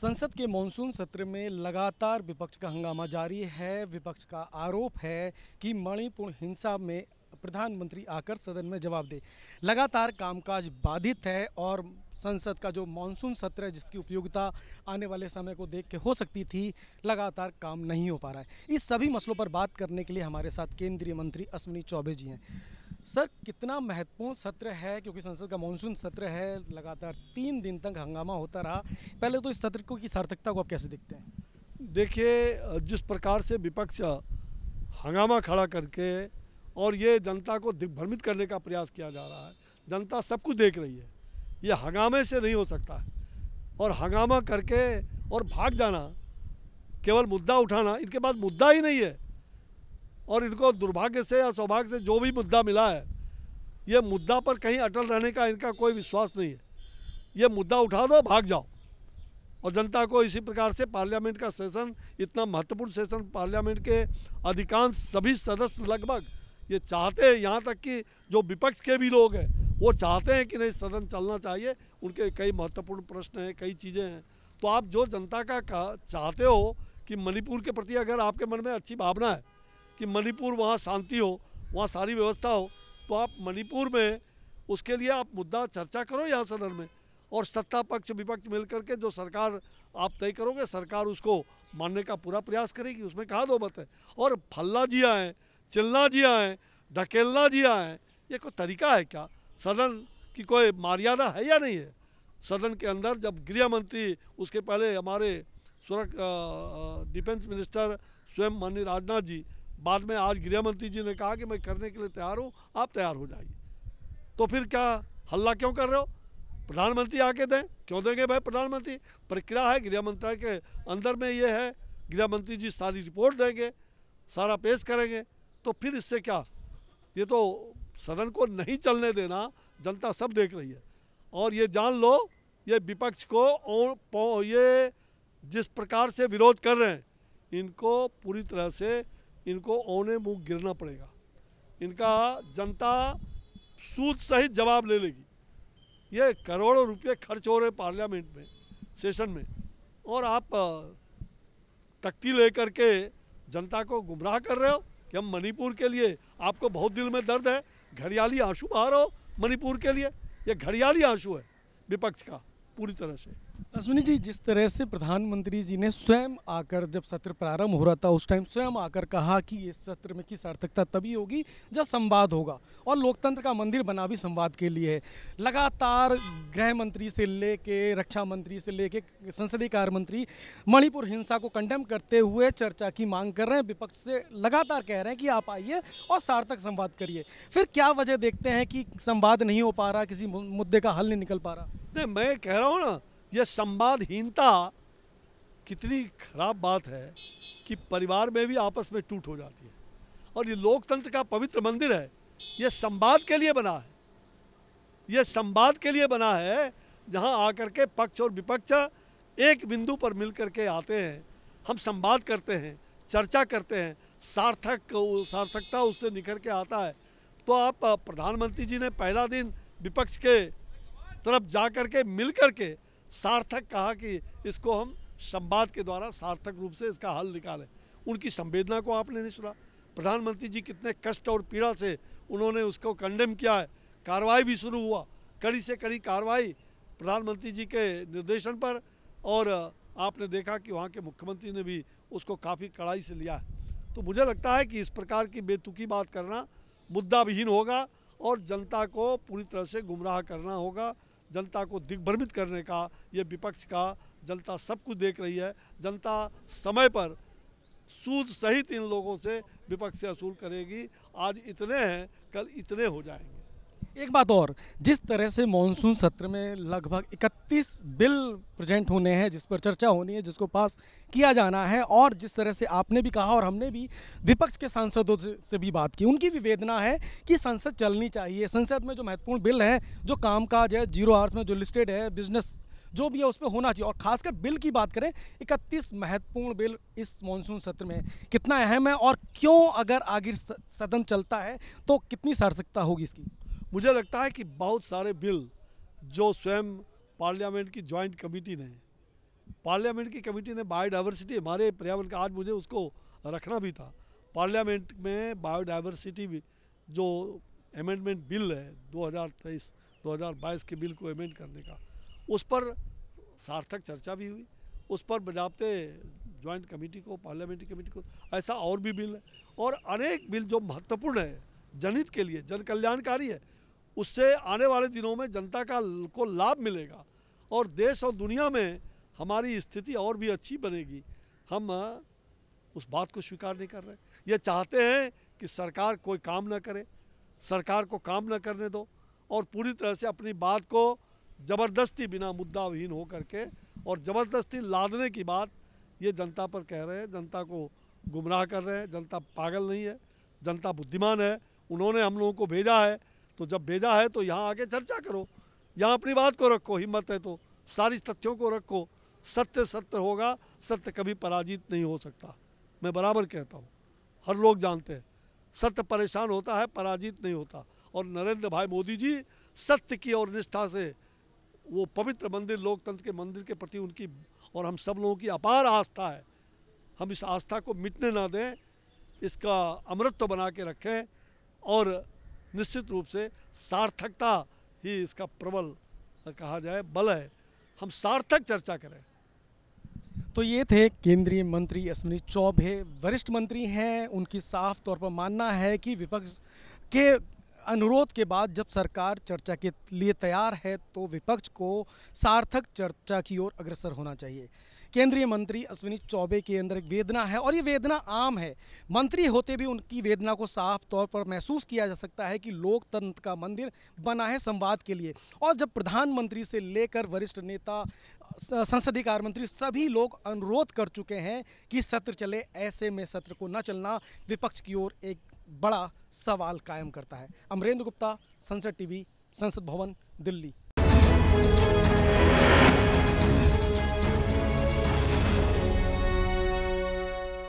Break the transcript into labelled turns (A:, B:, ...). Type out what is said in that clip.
A: संसद के मानसून सत्र में लगातार विपक्ष का हंगामा जारी है विपक्ष का आरोप है कि मणिपुर हिंसा में प्रधानमंत्री आकर सदन में जवाब दे लगातार कामकाज बाधित है और संसद का जो मानसून सत्र है जिसकी उपयोगिता आने वाले समय को देख के हो सकती थी लगातार काम नहीं हो पा रहा है इस सभी मसलों पर बात करने के लिए हमारे साथ केंद्रीय मंत्री अश्विनी चौबे जी हैं सर कितना महत्वपूर्ण सत्र है क्योंकि संसद का मानसून सत्र है लगातार तीन दिन तक हंगामा होता रहा पहले तो इस सत्र को की सार्थकता को आप कैसे देखते हैं देखिए जिस
B: प्रकार से विपक्ष हंगामा खड़ा करके और ये जनता को दिग्भ्रमित करने का प्रयास किया जा रहा है जनता सब कुछ देख रही है ये हंगामे से नहीं हो सकता है और हंगामा करके और भाग जाना केवल मुद्दा उठाना इनके पास मुद्दा ही नहीं है और इनको दुर्भाग्य से या सौभाग्य से जो भी मुद्दा मिला है ये मुद्दा पर कहीं अटल रहने का इनका कोई विश्वास नहीं है ये मुद्दा उठा दो भाग जाओ और जनता को इसी प्रकार से पार्लियामेंट का सेशन इतना महत्वपूर्ण सेशन पार्लियामेंट के अधिकांश सभी सदस्य लगभग ये चाहते हैं यहाँ तक कि जो विपक्ष के भी लोग हैं वो चाहते हैं कि नहीं सदन चलना चाहिए उनके कई महत्वपूर्ण प्रश्न हैं कई चीज़ें हैं तो आप जो जनता का, का चाहते हो कि मणिपुर के प्रति अगर आपके मन में अच्छी भावना है कि मणिपुर वहाँ शांति हो वहाँ सारी व्यवस्था हो तो आप मणिपुर में उसके लिए आप मुद्दा चर्चा करो यहाँ सदन में और सत्ता पक्ष विपक्ष मिलकर के जो सरकार आप तय करोगे सरकार उसको मानने का पूरा प्रयास करेगी उसमें कहा दो बत है और फल्ला जी आए चिल्ला जी आए ढकेलना जी आए ये कोई तरीका है क्या सदन की कोई मर्यादा है या नहीं है सदन के अंदर जब गृह मंत्री उसके पहले हमारे सुरक्षा डिफेंस मिनिस्टर स्वयं माननीय राजनाथ जी बाद में आज गृह मंत्री जी ने कहा कि मैं करने के लिए तैयार हूँ आप तैयार हो जाइए तो फिर क्या हल्ला क्यों कर रहे हो प्रधानमंत्री आके दें क्यों देंगे भाई प्रधानमंत्री प्रक्रिया है गृह मंत्रालय के अंदर में ये है गृह मंत्री जी सारी रिपोर्ट देंगे सारा पेश करेंगे तो फिर इससे क्या ये तो सदन को नहीं चलने देना जनता सब देख रही है और ये जान लो ये विपक्ष को और ये जिस प्रकार से विरोध कर रहे हैं इनको पूरी तरह से इनको औने मुँह गिरना पड़ेगा इनका जनता सूद सहित जवाब ले लेगी ये करोड़ों रुपये खर्च हो रहे पार्लियामेंट में सेशन में और आप तख्ती ले करके जनता को गुमराह कर रहे हो कि हम मणिपुर के लिए आपको बहुत दिल में दर्द है
A: घड़ियाली आंसू बहा रहे हो मणिपुर के लिए ये घड़ियाली आंसू है विपक्ष का पूरी तरह से अश्विनी हाँ, जी जिस तरह से प्रधानमंत्री जी ने स्वयं आकर जब सत्र प्रारंभ हो रहा था उस टाइम स्वयं आकर कहा कि इस सत्र में की सार्थकता तभी होगी जब संवाद होगा और लोकतंत्र का मंदिर बना भी संवाद के लिए है लगातार गृह मंत्री से लेके रक्षा मंत्री से लेके संसदीय कार्य मंत्री मणिपुर हिंसा को कंडेम करते हुए चर्चा की मांग कर रहे हैं विपक्ष से लगातार कह रहे हैं कि आप आइए और सार्थक संवाद करिए फिर क्या वजह देखते हैं कि संवाद नहीं हो पा रहा किसी मुद्दे का हल नहीं निकल पा रहा नहीं मैं कह रहा हूँ ना यह संवादहीनता कितनी खराब बात है कि
B: परिवार में भी आपस में टूट हो जाती है और ये लोकतंत्र का पवित्र मंदिर है यह संवाद के लिए बना है यह संवाद के लिए बना है जहां आकर के पक्ष और विपक्ष एक बिंदु पर मिल करके आते हैं हम संवाद करते हैं चर्चा करते हैं सार्थक सार्थकता उससे निखर के आता है तो आप प्रधानमंत्री जी ने पहला दिन विपक्ष के तरफ जा कर के मिल कर के सार्थक कहा कि इसको हम संवाद के द्वारा सार्थक रूप से इसका हल निकालें उनकी संवेदना को आपने नहीं सुना प्रधानमंत्री जी कितने कष्ट और पीड़ा से उन्होंने उसको कंडेम किया है कार्रवाई भी शुरू हुआ कड़ी से कड़ी कार्रवाई प्रधानमंत्री जी के निर्देशन पर और आपने देखा कि वहाँ के मुख्यमंत्री ने भी उसको काफ़ी कड़ाई से लिया है तो मुझे लगता है कि इस प्रकार की बेतुकी बात करना मुद्दा विहीन होगा और जनता को पूरी तरह से गुमराह करना होगा जनता को दिग्भ्रमित करने का ये विपक्ष का जनता सब कुछ देख रही है जनता समय पर सूद सहित इन लोगों से विपक्ष से असूल करेगी आज इतने हैं कल इतने हो जाएंगे
A: एक बात और जिस तरह से मॉनसून सत्र में लगभग 31 बिल प्रेजेंट होने हैं जिस पर चर्चा होनी है जिसको पास किया जाना है और जिस तरह से आपने भी कहा और हमने भी विपक्ष के सांसदों से भी बात की उनकी भी वेदना है कि संसद चलनी चाहिए संसद में जो महत्वपूर्ण बिल हैं जो कामकाज है जीरो आवर्स में जो लिस्टेड है बिजनेस जो भी है उस पर होना चाहिए और खासकर बिल की बात करें 31 महत्वपूर्ण बिल इस मानसून सत्र में कितना अहम है और क्यों अगर आगे सदन चलता है तो कितनी सार्थकता होगी इसकी मुझे लगता है कि बहुत सारे बिल जो स्वयं पार्लियामेंट की
B: ज्वाइंट कमेटी ने पार्लियामेंट की कमेटी ने बायोडाइवर्सिटी हमारे पर्यावरण का आज मुझे उसको रखना भी था पार्लियामेंट में बायोडाइवर्सिटी जो अमेंडमेंट बिल है 2023 2022 के बिल को अमेंड करने का उस पर सार्थक चर्चा भी हुई उस पर बजाबते ज्वाइंट कमेटी को पार्लियामेंट्री कमेटी को ऐसा और भी बिल है और अनेक बिल जो महत्वपूर्ण है जनहित के लिए जन कल्याणकारी है उससे आने वाले दिनों में जनता का को लाभ मिलेगा और देश और दुनिया में हमारी स्थिति और भी अच्छी बनेगी हम उस बात को स्वीकार नहीं कर रहे ये चाहते हैं कि सरकार कोई काम ना करे सरकार को काम ना करने दो और पूरी तरह से अपनी बात को ज़बरदस्ती बिना मुद्दाविहीन हो करके और ज़बरदस्ती लादने की बात ये जनता पर कह रहे हैं जनता को गुमराह कर रहे हैं जनता पागल नहीं है जनता बुद्धिमान है उन्होंने हम लोगों को भेजा है तो जब भेजा है तो यहाँ आके चर्चा करो यहाँ अपनी बात को रखो हिम्मत है तो सारी तथ्यों को रखो सत्य सत्य होगा सत्य कभी पराजित नहीं हो सकता मैं बराबर कहता हूँ हर लोग जानते हैं सत्य परेशान होता है पराजित नहीं होता और नरेंद्र भाई मोदी जी सत्य की और निष्ठा से वो पवित्र मंदिर लोकतंत्र के मंदिर के प्रति उनकी और हम सब लोगों की अपार आस्था है हम इस आस्था को मिटने ना दें इसका अमृत तो बना के रखें और निश्चित रूप से सार्थकता ही इसका प्रबल कहा जाए बल है हम
A: सार्थक चर्चा करें तो ये थे केंद्रीय मंत्री अश्विनी चौबे वरिष्ठ मंत्री हैं उनकी साफ तौर पर मानना है कि विपक्ष के अनुरोध के बाद जब सरकार चर्चा के लिए तैयार है तो विपक्ष को सार्थक चर्चा की ओर अग्रसर होना चाहिए केंद्रीय मंत्री अश्विनी चौबे के अंदर एक वेदना है और ये वेदना आम है मंत्री होते भी उनकी वेदना को साफ तौर पर महसूस किया जा सकता है कि लोकतंत्र का मंदिर बना है संवाद के लिए और जब प्रधानमंत्री से लेकर वरिष्ठ नेता संसदीय कार्य मंत्री सभी लोग अनुरोध कर चुके हैं कि सत्र चले ऐसे में सत्र को न चलना विपक्ष की ओर एक बड़ा सवाल कायम करता है अमरेंद्र गुप्ता संसद टीवी संसद भवन दिल्ली